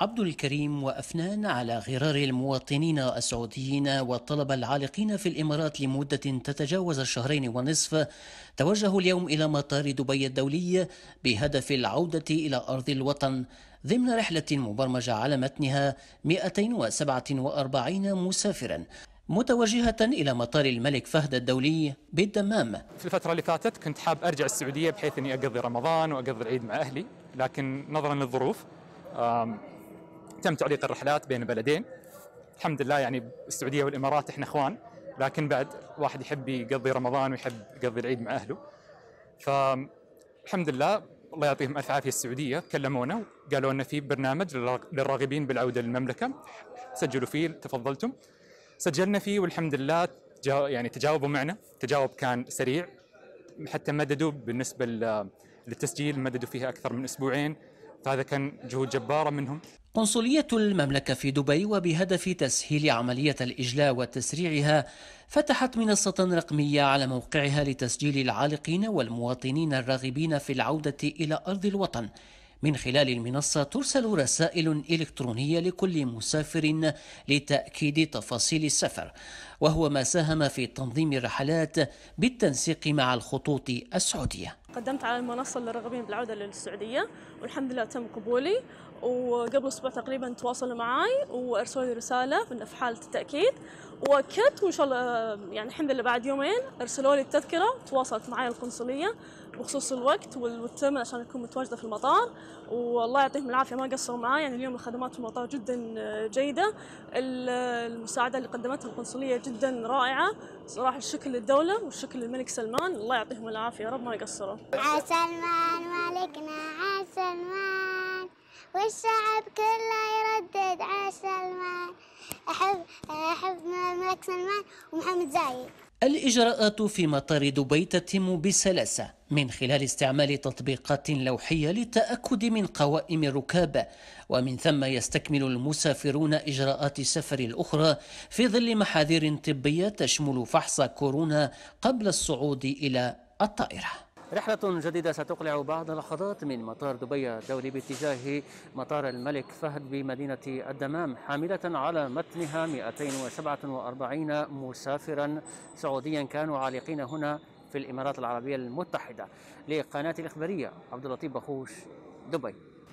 عبد الكريم وأفنان على غرار المواطنين السعوديين والطلبة العالقين في الإمارات لمدة تتجاوز الشهرين ونصف توجهوا اليوم إلى مطار دبي الدولي بهدف العودة إلى أرض الوطن ضمن رحلة مبرمجة على متنها 247 مسافرا متوجهة إلى مطار الملك فهد الدولي بالدمام في الفترة اللي فاتت كنت حاب أرجع السعودية بحيث أني أقضي رمضان وأقضي العيد مع أهلي لكن نظرا للظروف تم تعليق الرحلات بين البلدين الحمد لله يعني السعوديه والامارات احنا اخوان لكن بعد واحد يحب يقضي رمضان ويحب يقضي العيد مع اهله فالحمد لله الله يعطيهم الف عافيه السعوديه كلمونا وقالوا لنا في برنامج للراغبين بالعوده للمملكه سجلوا فيه تفضلتم سجلنا فيه والحمد لله يعني تجاوبوا معنا تجاوب كان سريع حتى مددوا بالنسبه للتسجيل مددوا فيها اكثر من اسبوعين فهذا كان جهود جبارة منهم قنصلية المملكة في دبي وبهدف تسهيل عملية الإجلاء وتسريعها فتحت منصة رقمية على موقعها لتسجيل العالقين والمواطنين الراغبين في العودة إلى أرض الوطن من خلال المنصة ترسل رسائل إلكترونية لكل مسافر لتأكيد تفاصيل السفر وهو ما ساهم في تنظيم الرحلات بالتنسيق مع الخطوط السعودية قدمت على المنصة للراغبين بالعودة للسعودية والحمد لله تم قبولي وقبل أسبوع تقريبا تواصلوا معي وأرسلوا لي رسالة في حالة التأكيد وأكدت وإن شاء الله يعني الحمد لله بعد يومين أرسلوا لي التذكرة وتواصلت معي القنصلية بخصوص الوقت والثمن عشان اكون متواجده في المطار والله يعطيهم العافيه ما قصروا معاي يعني اليوم الخدمات في المطار جدا آه، جيده آه، المساعده اللي قدمتها القنصليه جدا رائعه صراحه الشكر للدوله والشكر للملك سلمان الله يعطيهم العافيه يا رب ما يقصروا سلمان ملكنا سلمان والشعب كله يردد على سلمان احب احب الملك سلمان ومحمد زايد الإجراءات في مطار دبي تتم بسلاسة من خلال استعمال تطبيقات لوحية للتأكد من قوائم الركاب ومن ثم يستكمل المسافرون إجراءات السفر الأخرى في ظل محاذير طبية تشمل فحص كورونا قبل الصعود إلى الطائرة رحلة جديدة ستقلع بعض لحظات من مطار دبي الدولي باتجاه مطار الملك فهد بمدينة الدمام حاملة على متنها 247 مسافرا سعوديا كانوا عالقين هنا في الإمارات العربية المتحدة لقناة الإخبارية عبد اللطيف بخوش دبي